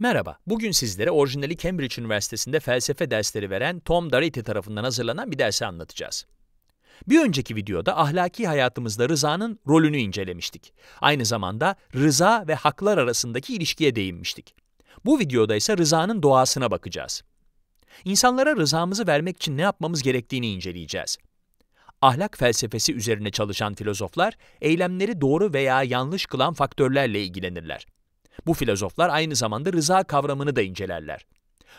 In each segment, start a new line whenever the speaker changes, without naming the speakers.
Merhaba, bugün sizlere orijinali Cambridge Üniversitesi'nde felsefe dersleri veren Tom Doherty tarafından hazırlanan bir dersi anlatacağız. Bir önceki videoda ahlaki hayatımızda rızanın rolünü incelemiştik. Aynı zamanda rıza ve haklar arasındaki ilişkiye değinmiştik. Bu videoda ise rızanın doğasına bakacağız. İnsanlara rızamızı vermek için ne yapmamız gerektiğini inceleyeceğiz. Ahlak felsefesi üzerine çalışan filozoflar, eylemleri doğru veya yanlış kılan faktörlerle ilgilenirler. Bu filozoflar aynı zamanda rıza kavramını da incelerler.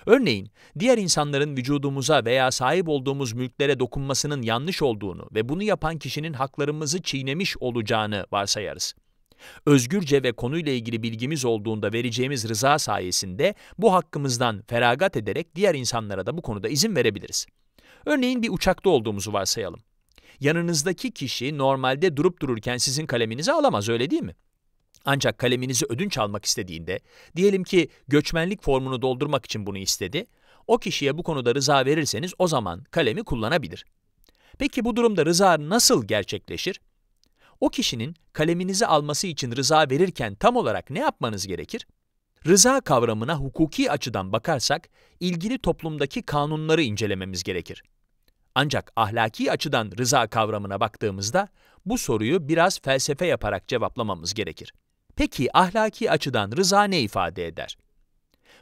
Örneğin, diğer insanların vücudumuza veya sahip olduğumuz mülklere dokunmasının yanlış olduğunu ve bunu yapan kişinin haklarımızı çiğnemiş olacağını varsayarız. Özgürce ve konuyla ilgili bilgimiz olduğunda vereceğimiz rıza sayesinde bu hakkımızdan feragat ederek diğer insanlara da bu konuda izin verebiliriz. Örneğin bir uçakta olduğumuzu varsayalım. Yanınızdaki kişi normalde durup dururken sizin kaleminizi alamaz öyle değil mi? Ancak kaleminizi ödünç almak istediğinde, diyelim ki göçmenlik formunu doldurmak için bunu istedi, o kişiye bu konuda rıza verirseniz o zaman kalemi kullanabilir. Peki bu durumda rıza nasıl gerçekleşir? O kişinin kaleminizi alması için rıza verirken tam olarak ne yapmanız gerekir? Rıza kavramına hukuki açıdan bakarsak, ilgili toplumdaki kanunları incelememiz gerekir. Ancak ahlaki açıdan rıza kavramına baktığımızda, bu soruyu biraz felsefe yaparak cevaplamamız gerekir. Peki ahlaki açıdan rıza ne ifade eder?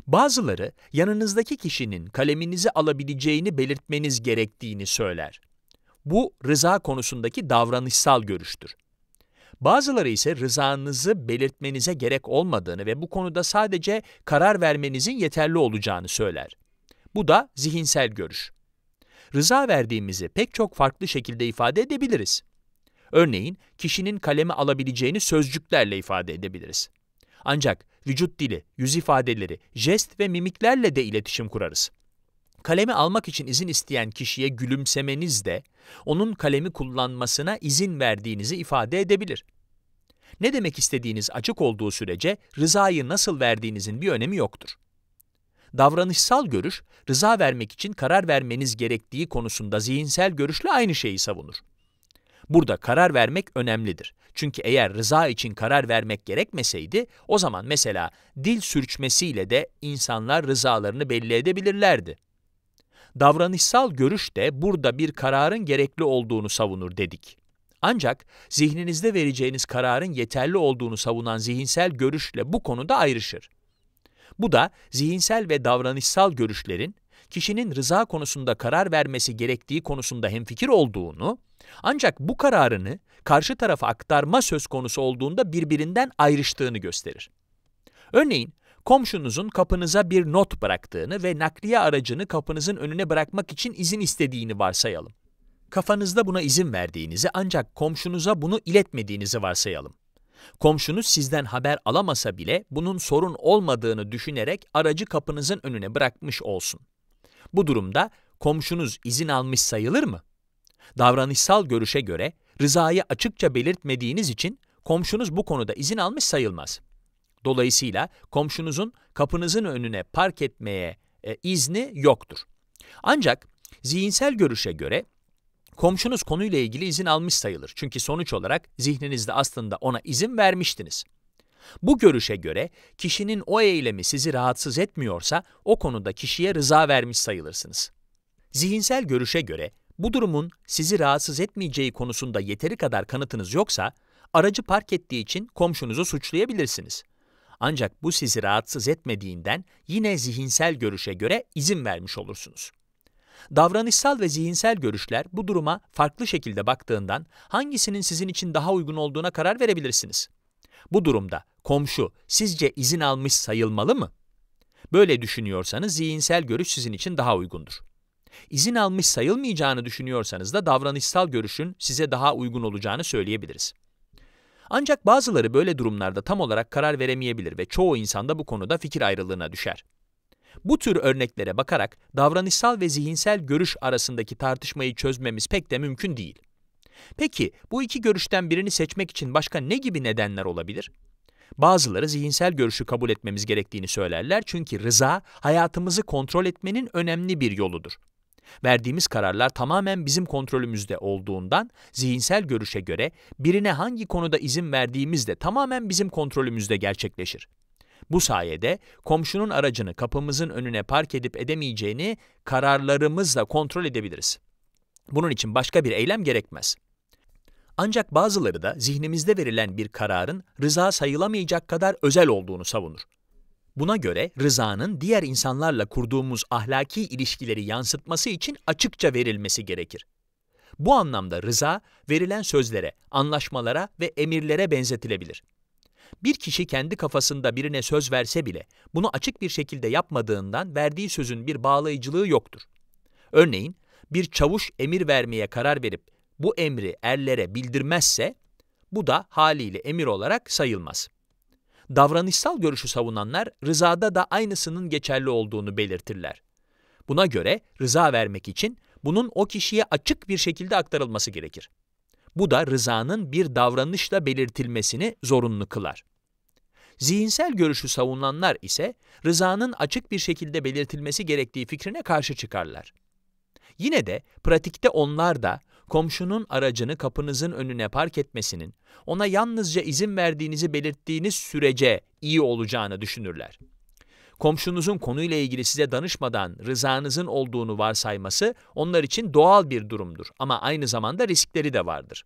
Bazıları yanınızdaki kişinin kaleminizi alabileceğini belirtmeniz gerektiğini söyler. Bu rıza konusundaki davranışsal görüştür. Bazıları ise rızanızı belirtmenize gerek olmadığını ve bu konuda sadece karar vermenizin yeterli olacağını söyler. Bu da zihinsel görüş. Rıza verdiğimizi pek çok farklı şekilde ifade edebiliriz. Örneğin kişinin kalemi alabileceğini sözcüklerle ifade edebiliriz. Ancak vücut dili, yüz ifadeleri, jest ve mimiklerle de iletişim kurarız. Kalemi almak için izin isteyen kişiye gülümsemeniz de onun kalemi kullanmasına izin verdiğinizi ifade edebilir. Ne demek istediğiniz açık olduğu sürece rızayı nasıl verdiğinizin bir önemi yoktur. Davranışsal görüş, rıza vermek için karar vermeniz gerektiği konusunda zihinsel görüşle aynı şeyi savunur. Burada karar vermek önemlidir. Çünkü eğer rıza için karar vermek gerekmeseydi, o zaman mesela dil sürçmesiyle de insanlar rızalarını belli edebilirlerdi. Davranışsal görüş de burada bir kararın gerekli olduğunu savunur dedik. Ancak zihninizde vereceğiniz kararın yeterli olduğunu savunan zihinsel görüşle bu konuda ayrışır. Bu da zihinsel ve davranışsal görüşlerin kişinin rıza konusunda karar vermesi gerektiği konusunda hemfikir olduğunu, ancak bu kararını karşı tarafa aktarma söz konusu olduğunda birbirinden ayrıştığını gösterir. Örneğin, komşunuzun kapınıza bir not bıraktığını ve nakliye aracını kapınızın önüne bırakmak için izin istediğini varsayalım. Kafanızda buna izin verdiğinizi ancak komşunuza bunu iletmediğinizi varsayalım. Komşunuz sizden haber alamasa bile bunun sorun olmadığını düşünerek aracı kapınızın önüne bırakmış olsun. Bu durumda komşunuz izin almış sayılır mı? Davranışsal görüşe göre rızayı açıkça belirtmediğiniz için komşunuz bu konuda izin almış sayılmaz. Dolayısıyla komşunuzun kapınızın önüne park etmeye e, izni yoktur. Ancak zihinsel görüşe göre komşunuz konuyla ilgili izin almış sayılır. Çünkü sonuç olarak zihninizde aslında ona izin vermiştiniz. Bu görüşe göre kişinin o eylemi sizi rahatsız etmiyorsa o konuda kişiye rıza vermiş sayılırsınız. Zihinsel görüşe göre bu durumun sizi rahatsız etmeyeceği konusunda yeteri kadar kanıtınız yoksa aracı park ettiği için komşunuzu suçlayabilirsiniz. Ancak bu sizi rahatsız etmediğinden yine zihinsel görüşe göre izin vermiş olursunuz. Davranışsal ve zihinsel görüşler bu duruma farklı şekilde baktığından hangisinin sizin için daha uygun olduğuna karar verebilirsiniz. Bu durumda komşu sizce izin almış sayılmalı mı? Böyle düşünüyorsanız zihinsel görüş sizin için daha uygundur. İzin almış sayılmayacağını düşünüyorsanız da davranışsal görüşün size daha uygun olacağını söyleyebiliriz. Ancak bazıları böyle durumlarda tam olarak karar veremeyebilir ve çoğu insanda bu konuda fikir ayrılığına düşer. Bu tür örneklere bakarak davranışsal ve zihinsel görüş arasındaki tartışmayı çözmemiz pek de mümkün değil. Peki bu iki görüşten birini seçmek için başka ne gibi nedenler olabilir? Bazıları zihinsel görüşü kabul etmemiz gerektiğini söylerler çünkü rıza hayatımızı kontrol etmenin önemli bir yoludur. Verdiğimiz kararlar tamamen bizim kontrolümüzde olduğundan zihinsel görüşe göre birine hangi konuda izin verdiğimiz de tamamen bizim kontrolümüzde gerçekleşir. Bu sayede komşunun aracını kapımızın önüne park edip edemeyeceğini kararlarımızla kontrol edebiliriz. Bunun için başka bir eylem gerekmez. Ancak bazıları da zihnimizde verilen bir kararın rıza sayılamayacak kadar özel olduğunu savunur. Buna göre rızanın diğer insanlarla kurduğumuz ahlaki ilişkileri yansıtması için açıkça verilmesi gerekir. Bu anlamda rıza, verilen sözlere, anlaşmalara ve emirlere benzetilebilir. Bir kişi kendi kafasında birine söz verse bile bunu açık bir şekilde yapmadığından verdiği sözün bir bağlayıcılığı yoktur. Örneğin, bir çavuş emir vermeye karar verip bu emri erlere bildirmezse bu da haliyle emir olarak sayılmaz. Davranışsal görüşü savunanlar rızada da aynısının geçerli olduğunu belirtirler. Buna göre rıza vermek için bunun o kişiye açık bir şekilde aktarılması gerekir. Bu da rızanın bir davranışla belirtilmesini zorunlu kılar. Zihinsel görüşü savunanlar ise rızanın açık bir şekilde belirtilmesi gerektiği fikrine karşı çıkarlar. Yine de pratikte onlar da komşunun aracını kapınızın önüne park etmesinin, ona yalnızca izin verdiğinizi belirttiğiniz sürece iyi olacağını düşünürler. Komşunuzun konuyla ilgili size danışmadan rızanızın olduğunu varsayması onlar için doğal bir durumdur ama aynı zamanda riskleri de vardır.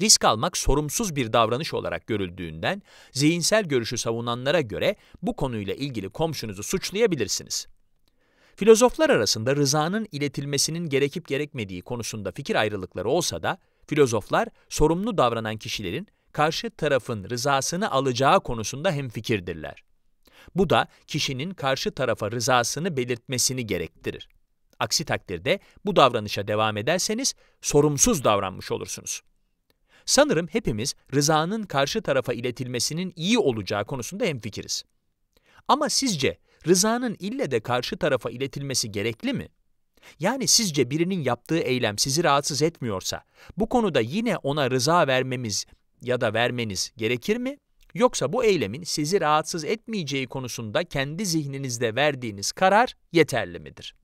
Risk almak sorumsuz bir davranış olarak görüldüğünden zihinsel görüşü savunanlara göre bu konuyla ilgili komşunuzu suçlayabilirsiniz. Filozoflar arasında rızanın iletilmesinin gerekip gerekmediği konusunda fikir ayrılıkları olsa da, filozoflar sorumlu davranan kişilerin karşı tarafın rızasını alacağı konusunda hemfikirdirler. Bu da kişinin karşı tarafa rızasını belirtmesini gerektirir. Aksi takdirde bu davranışa devam ederseniz sorumsuz davranmış olursunuz. Sanırım hepimiz rızanın karşı tarafa iletilmesinin iyi olacağı konusunda hemfikiriz. Ama sizce rızanın ille de karşı tarafa iletilmesi gerekli mi? Yani sizce birinin yaptığı eylem sizi rahatsız etmiyorsa, bu konuda yine ona rıza vermemiz ya da vermeniz gerekir mi? Yoksa bu eylemin sizi rahatsız etmeyeceği konusunda kendi zihninizde verdiğiniz karar yeterli midir?